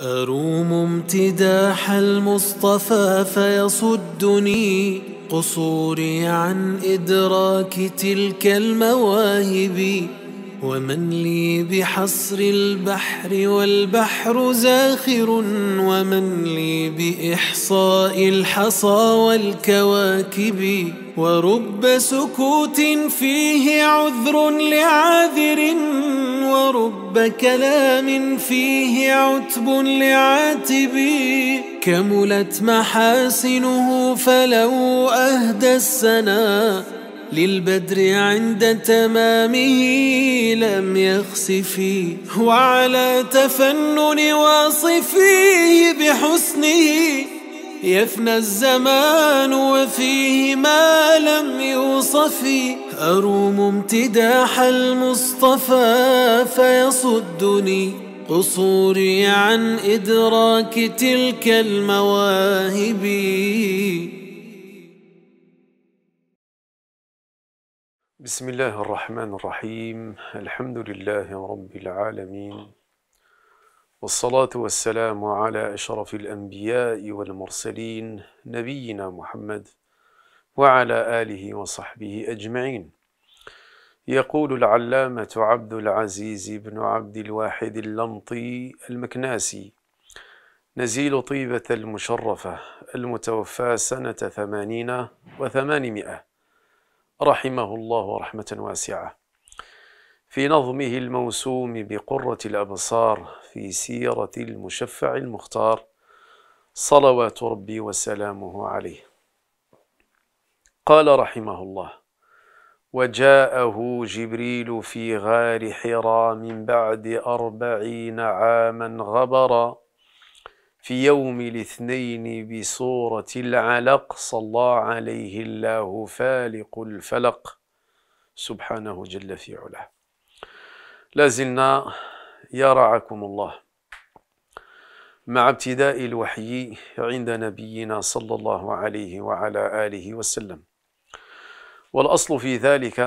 أروم امتداح المصطفى فيصدني قصوري عن إدراك تلك المواهب ومن لي بحصر البحر والبحر زاخر ومن لي بإحصاء الحصى والكواكب ورب سكوت فيه عذر لعاذر ورب كلام فيه عتب لعاتب كملت محاسنه فلو أهدى السنا للبدر عند تمامه لم يخسفي وعلى تفنن واصفيه بحسنه يفنى الزمان وفيه ما لم يوصف أروم امتداح المصطفى فيصدني قصوري عن إدراك تلك المواهب بسم الله الرحمن الرحيم الحمد لله رب العالمين والصلاة والسلام على أشرف الأنبياء والمرسلين نبينا محمد وعلى آله وصحبه أجمعين يقول العلامة عبد العزيز بن عبد الواحد اللمطي المكناسي نزيل طيبة المشرفة المتوفى سنة ثمانين وثمانمائة رحمه الله رحمة واسعة في نظمه الموسوم بقرة الأبصار في سيرة المشفع المختار صلوات ربي وسلامه عليه قال رحمه الله وجاءه جبريل في غار حرام من بعد أربعين عاما غبرا في يوم الاثنين بصورة العلق صلى عليه الله فالق الفلق سبحانه جل في علاه لازلنا يرعكم الله مع ابتداء الوحي عند نبينا صلى الله عليه وعلى آله وسلم والأصل في ذلك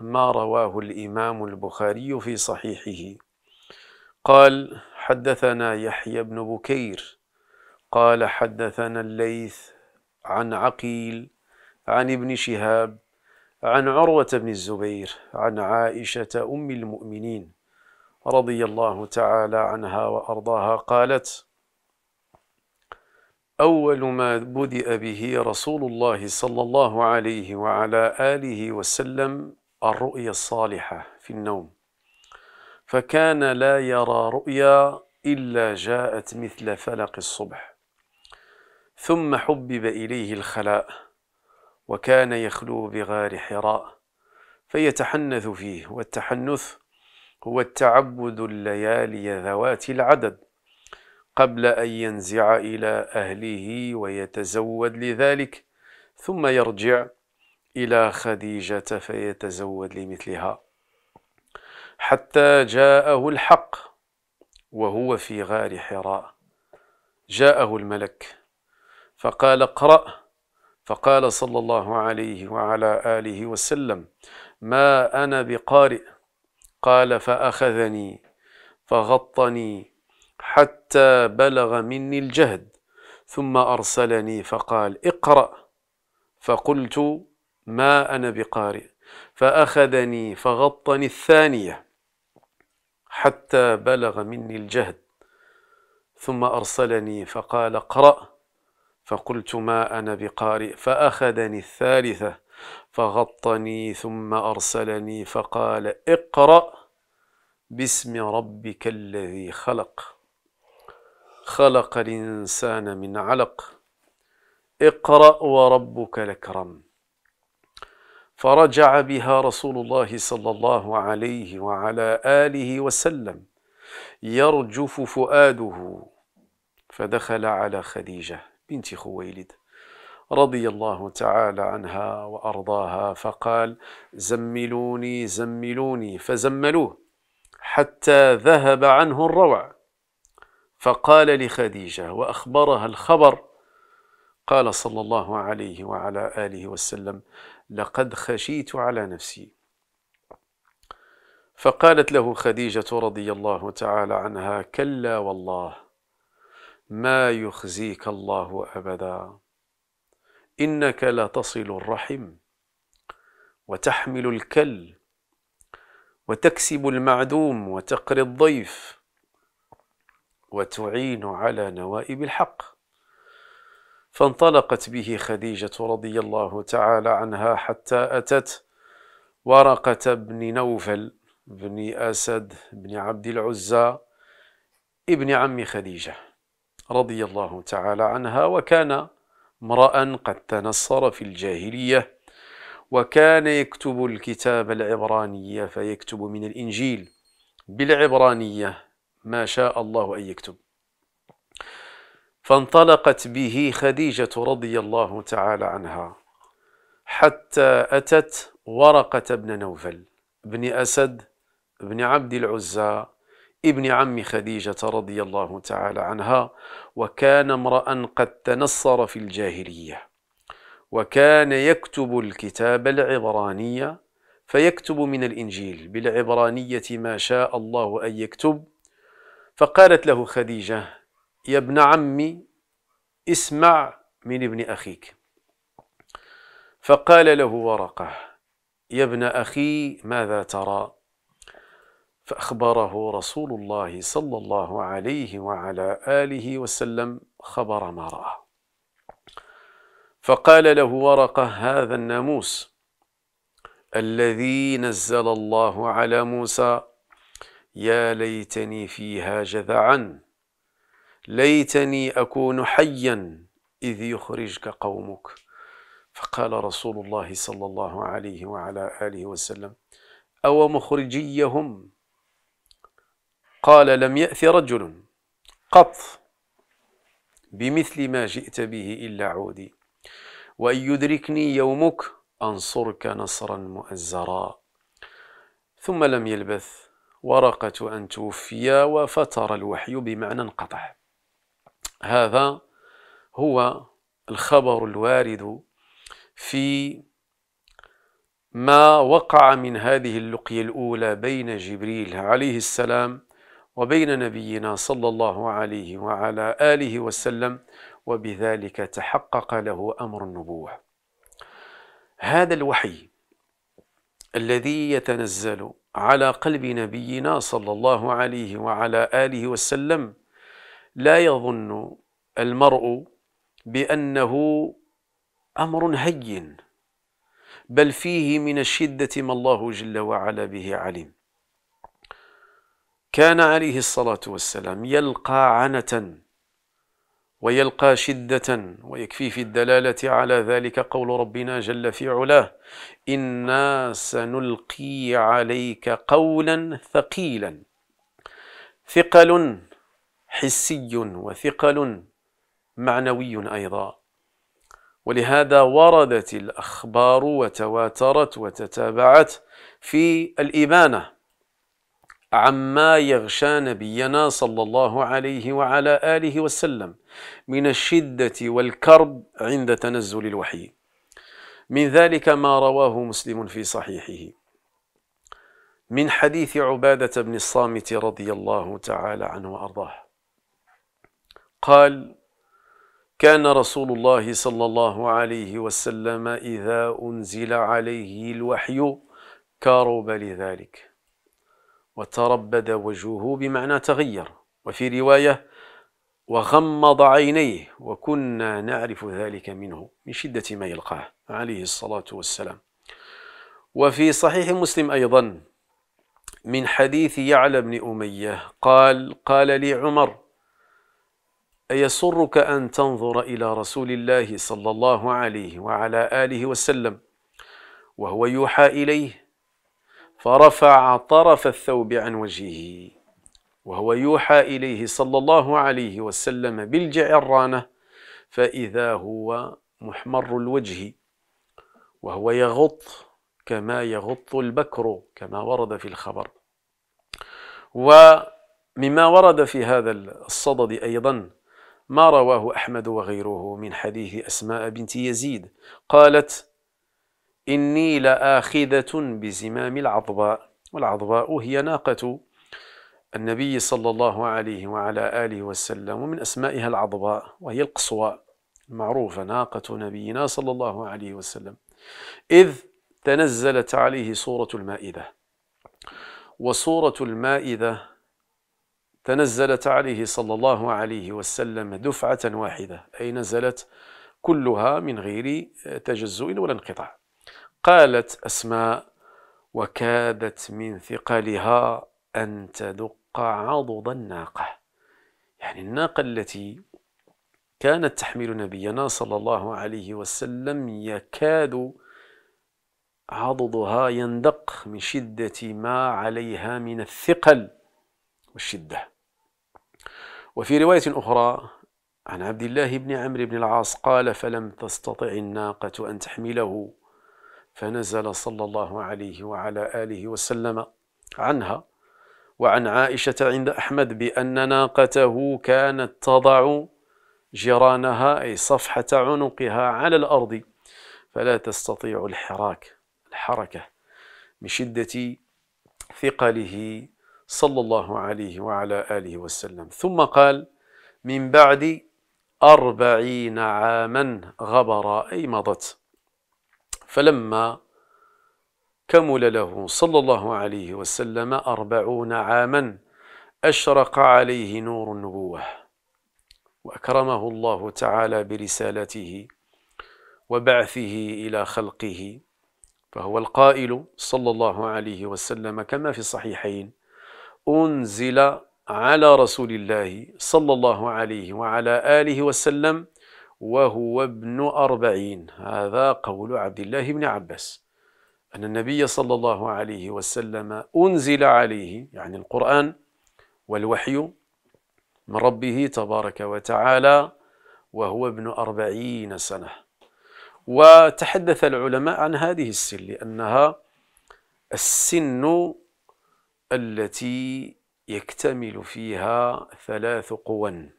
ما رواه الإمام البخاري في صحيحه قال حدثنا يحيى بن بكير قال حدثنا الليث عن عقيل عن ابن شهاب عن عروة بن الزبير عن عائشة أم المؤمنين رضي الله تعالى عنها وأرضاها قالت أول ما بدأ به رسول الله صلى الله عليه وعلى آله وسلم الرؤيا الصالحة في النوم فكان لا يرى رؤيا إلا جاءت مثل فلق الصبح ثم حبب إليه الخلاء وكان يخلو بغار حراء فيتحنث فيه والتحنث هو التعبد الليالي ذوات العدد قبل أن ينزع إلى أهله ويتزود لذلك ثم يرجع إلى خديجة فيتزود لمثلها حتى جاءه الحق وهو في غار حراء جاءه الملك فقال اقرأ فقال صلى الله عليه وعلى آله وسلم ما أنا بقارئ قال فأخذني فغطني حتى بلغ مني الجهد ثم أرسلني فقال اقرأ فقلت ما أنا بقارئ فأخذني فغطني الثانية حتى بلغ مني الجهد ثم أرسلني فقال اقرأ فقلت ما أنا بقارئ فأخذني الثالثة فغطني ثم أرسلني فقال اقرأ باسم ربك الذي خلق خلق الإنسان من علق اقرأ وربك الأكرم فرجع بها رسول الله صلى الله عليه وعلى آله وسلم يرجف فؤاده فدخل على خديجه بنت خويلد رضي الله تعالى عنها وأرضاها فقال زملوني زملوني فزملوه حتى ذهب عنه الروع فقال لخديجة وأخبرها الخبر قال صلى الله عليه وعلى آله وسلم لقد خشيت على نفسي فقالت له خديجة رضي الله تعالى عنها كلا والله ما يخزيك الله أبدا إنك لتصل الرحم وتحمل الكل وتكسب المعدوم وتقري الضيف وتعين على نوائب الحق فانطلقت به خديجة رضي الله تعالى عنها حتى أتت ورقة بن نوفل بن أسد بن عبد العزى ابن عم خديجه رضي الله تعالى عنها وكان امرأ قد تنصر في الجاهلية وكان يكتب الكتاب العبرانية فيكتب من الإنجيل بالعبرانية ما شاء الله أن يكتب فانطلقت به خديجة رضي الله تعالى عنها حتى أتت ورقة بن نوفل بن أسد بن عبد العزى ابن عم خديجة رضي الله تعالى عنها وكان امرأ قد تنصر في الجاهلية وكان يكتب الكتاب العبرانية فيكتب من الإنجيل بالعبرانية ما شاء الله أن يكتب فقالت له خديجة يا ابن عمي اسمع من ابن أخيك فقال له ورقة يا ابن أخي ماذا ترى فأخبره رسول الله صلى الله عليه وعلى آله وسلم خبر ما رأى فقال له ورقة هذا الناموس الذي نزل الله على موسى يا ليتني فيها جذعا ليتني أكون حيا إذ يخرجك قومك فقال رسول الله صلى الله عليه وعلى آله وسلم أو مخرجيهم قال لم يأت رجل قط بمثل ما جئت به إلا عودي وإن يدركني يومك أنصرك نصرا مؤزرا ثم لم يلبث ورقة أن توفي وفتر الوحي بمعنى انقطع هذا هو الخبر الوارد في ما وقع من هذه اللقية الأولى بين جبريل عليه السلام وبين نبينا صلى الله عليه وعلى آله وسلم وبذلك تحقق له أمر النبوة هذا الوحي الذي يتنزل على قلب نبينا صلى الله عليه وعلى آله وسلم لا يظن المرء بأنه أمر هين بل فيه من الشدة ما الله جل وعلا به عليم كان عليه الصلاة والسلام يلقى عنة ويلقى شدة ويكفي في الدلالة على ذلك قول ربنا جل في علاه إنا سنلقي عليك قولا ثقيلا ثقل حسي وثقل معنوي أيضا ولهذا وردت الأخبار وتواترت وتتابعت في الإبانة عما يغشى نبينا صلى الله عليه وعلى آله وسلم من الشدة والكرب عند تنزل الوحي من ذلك ما رواه مسلم في صحيحه من حديث عبادة بن الصامت رضي الله تعالى عنه وأرضاه قال كان رسول الله صلى الله عليه وسلم إذا أنزل عليه الوحي كرب لذلك وتربد وجهه بمعنى تغير وفي رواية وغمض عينيه وكنا نعرف ذلك منه من شدة ما يلقاه عليه الصلاة والسلام وفي صحيح مسلم أيضا من حديث يعلى بن أمية قال قال لي عمر أيسرك أن تنظر إلى رسول الله صلى الله عليه وعلى آله وسلم وهو يوحى إليه فرفع طرف الثوب عن وجهه وهو يوحى إليه صلى الله عليه وسلم بالجعرانة فإذا هو محمر الوجه وهو يغط كما يغط البكر كما ورد في الخبر ومما ورد في هذا الصدد أيضا ما رواه أحمد وغيره من حديث أسماء بنت يزيد قالت إني لآخذة بزمام العظباء والعظباء هي ناقة النبي صلى الله عليه وعلى آله وسلم ومن أسمائها العظباء وهي القصواء المعروفة ناقة نبينا صلى الله عليه وسلم إذ تنزلت عليه سورة المائدة وسورة المائدة تنزلت عليه صلى الله عليه وسلم دفعة واحدة أي نزلت كلها من غير تجزؤ ولا انقطاع قالت أسماء وكادت من ثقلها أن تدق عضد الناقة يعني الناقة التي كانت تحمل نبينا صلى الله عليه وسلم يكاد عضدها يندق من شدة ما عليها من الثقل والشدة وفي رواية أخرى عن عبد الله بن عمرو بن العاص قال فلم تستطع الناقة أن تحمله فنزل صلى الله عليه وعلى آله وسلم عنها وعن عائشة عند أحمد بأن ناقته كانت تضع جيرانها أي صفحة عنقها على الأرض فلا تستطيع الحراك الحركة من شدة ثقله صلى الله عليه وعلى آله وسلم ثم قال من بعد أربعين عاما غبر أي مضت فلما كمل له صلى الله عليه وسلم أربعون عاما أشرق عليه نور النبوة وأكرمه الله تعالى برسالته وبعثه إلى خلقه فهو القائل صلى الله عليه وسلم كما في الصحيحين أنزل على رسول الله صلى الله عليه وعلى آله وسلم وهو ابن أربعين هذا قول عبد الله بن عباس أن النبي صلى الله عليه وسلم أنزل عليه يعني القرآن والوحي من ربه تبارك وتعالى وهو ابن أربعين سنة وتحدث العلماء عن هذه السن لأنها السن التي يكتمل فيها ثلاث قوى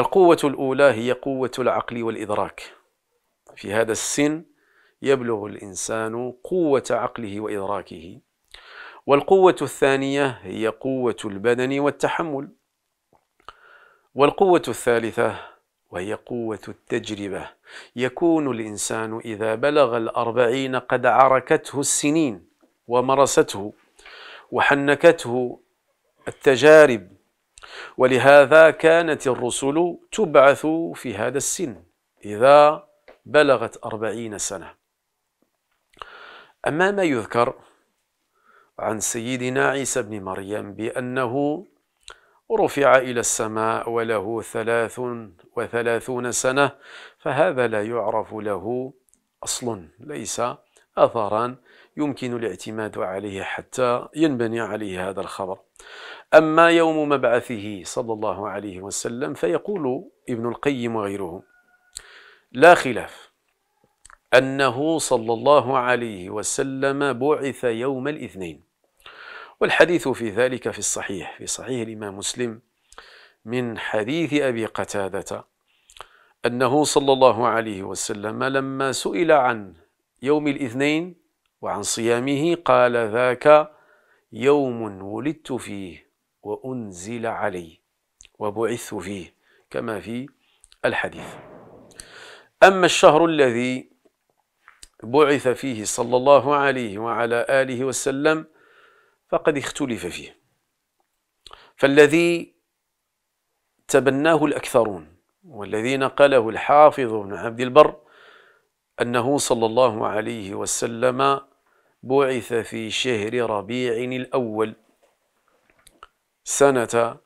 القوة الأولى هي قوة العقل والإدراك في هذا السن يبلغ الإنسان قوة عقله وإدراكه والقوة الثانية هي قوة البدن والتحمل والقوة الثالثة وهي قوة التجربة يكون الإنسان إذا بلغ الأربعين قد عركته السنين ومرسته وحنكته التجارب ولهذا كانت الرسل تبعث في هذا السن إذا بلغت أربعين سنة أما ما يذكر عن سيدنا عيسى بن مريم بأنه رفع إلى السماء وله ثلاث وثلاثون سنة فهذا لا يعرف له أصل ليس أثرا يمكن الاعتماد عليه حتى ينبني عليه هذا الخبر أما يوم مبعثه صلى الله عليه وسلم فيقول ابن القيم وغيره لا خلاف أنه صلى الله عليه وسلم بعث يوم الاثنين والحديث في ذلك في الصحيح في صحيح الإمام مسلم من حديث أبي قتادة أنه صلى الله عليه وسلم لما سئل عن يوم الاثنين وعن صيامه قال ذاك يوم ولدت فيه وأنزل علي وبعث فيه كما في الحديث أما الشهر الذي بعث فيه صلى الله عليه وعلى آله وسلم فقد اختلف فيه فالذي تبناه الأكثرون والذي نقله الحافظ بن عبد البر أنه صلى الله عليه وسلم بعث في شهر ربيع الأول سنة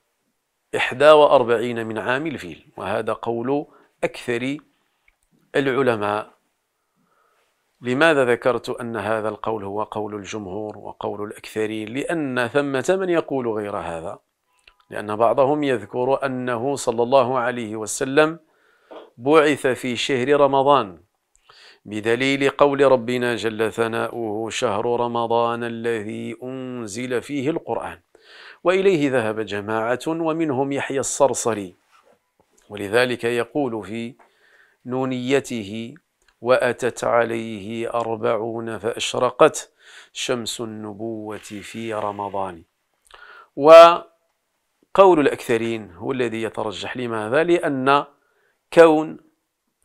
41 من عام الفيل وهذا قول أكثر العلماء لماذا ذكرت أن هذا القول هو قول الجمهور وقول الأكثرين لأن ثمة من يقول غير هذا لأن بعضهم يذكر أنه صلى الله عليه وسلم بعث في شهر رمضان بدليل قول ربنا جل ثناؤه شهر رمضان الذي أنزل فيه القرآن وإليه ذهب جماعة ومنهم يحيى الصرصري ولذلك يقول في نونيته وأتت عليه أربعون فأشرقت شمس النبوة في رمضان وقول الأكثرين هو الذي يترجح لماذا؟ لأن كون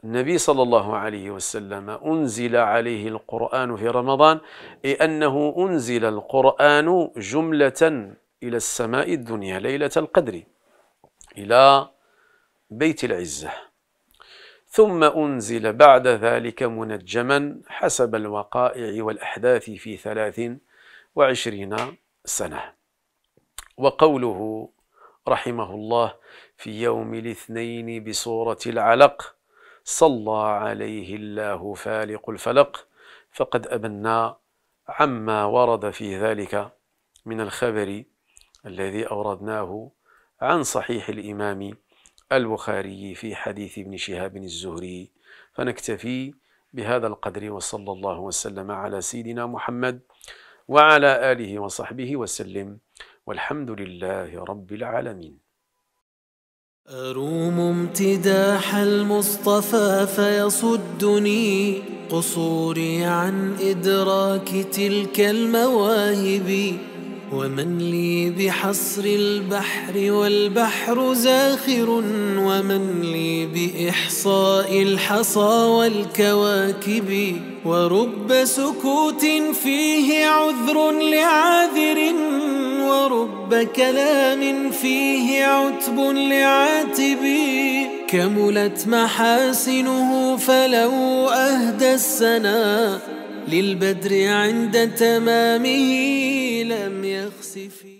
النبي صلى الله عليه وسلم أنزل عليه القرآن في رمضان أي أنه أنزل القرآن جملة إلى السماء الدنيا ليلة القدر إلى بيت العزة ثم أنزل بعد ذلك منجما حسب الوقائع والأحداث في ثلاث وعشرين سنة وقوله رحمه الله في يوم الاثنين بصورة العلق صلى عليه الله فالق الفلق فقد أبنا عما ورد في ذلك من الخبر الذي أوردناه عن صحيح الإمام البخاري في حديث ابن شهاب الزهري فنكتفي بهذا القدر وصلى الله وسلم على سيدنا محمد وعلى آله وصحبه وسلم والحمد لله رب العالمين أروم امتداح المصطفى فيصدني قصوري عن إدراك تلك المواهب ومن لي بحصر البحر والبحر زاخر ومن لي بإحصاء الحصى والكواكب ورب سكوت فيه عذر لعاذر رب كلام فيه عتب لعاتبي كملت محاسنه فلو أهدى السنا للبدر عند تمامه لم يخسفي